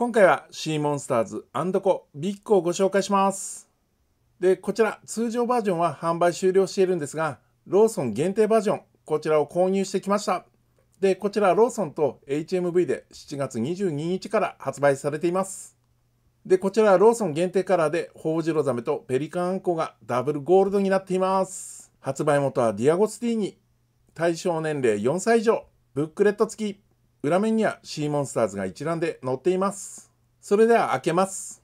今回はシーモンスターズコビッグをご紹介します。で、こちら通常バージョンは販売終了しているんですが、ローソン限定バージョン、こちらを購入してきました。で、こちらローソンと HMV で7月22日から発売されています。で、こちらローソン限定カラーで、ホウジロザメとペリカンアンコがダブルゴールドになっています。発売元はディアゴスティーニ。対象年齢4歳以上、ブックレット付き。裏面にはシーモンスターズが一覧で載っています。それでは開けます。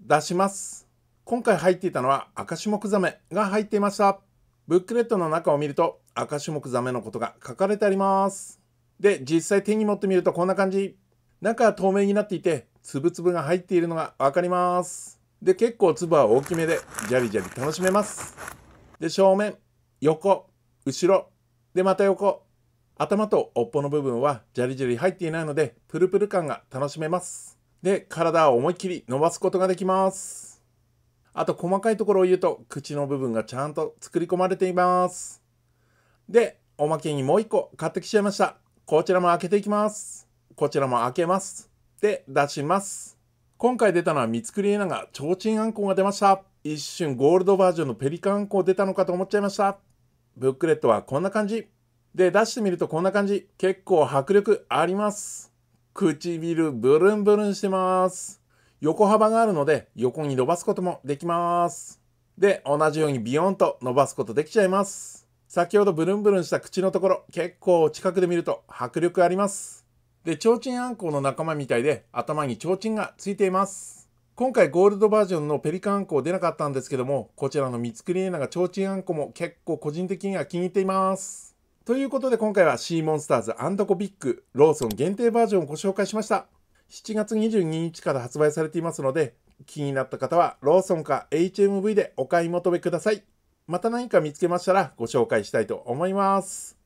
出します。今回入っていたのは赤シ目モクザメが入っていました。ブックレットの中を見ると赤シ目モクザメのことが書かれてあります。で、実際手に持ってみるとこんな感じ。中は透明になっていて、つぶつぶが入っているのがわかります。で、結構粒は大きめで、ジャリジャリ楽しめます。で、正面、横、後ろ、で、また横、頭と尾っぽの部分はジャリジャリ入っていないのでプルプル感が楽しめます。で、体を思いっきり伸ばすことができます。あと細かいところを言うと口の部分がちゃんと作り込まれています。で、おまけにもう一個買ってきちゃいました。こちらも開けていきます。こちらも開けます。で、出します。今回出たのは三つくりえなが提灯あんこが出ました。一瞬ゴールドバージョンのペリカンあんこ出たのかと思っちゃいました。ブックレットはこんな感じ。で出してみるとこんな感じ結構迫力あります唇ブルンブルンしてます横幅があるので横に伸ばすこともできますで同じようにビヨンと伸ばすことできちゃいます先ほどブルンブルンした口のところ結構近くで見ると迫力ありますで提灯あんこうの仲間みたいで頭に提灯がついています今回ゴールドバージョンのペリカンあんこう出なかったんですけどもこちらのミツクリエナが提灯あんこも結構個人的には気に入っていますということで今回はシーモンスターズコビッグローソン限定バージョンをご紹介しました。7月22日から発売されていますので、気になった方はローソンか HMV でお買い求めください。また何か見つけましたらご紹介したいと思います。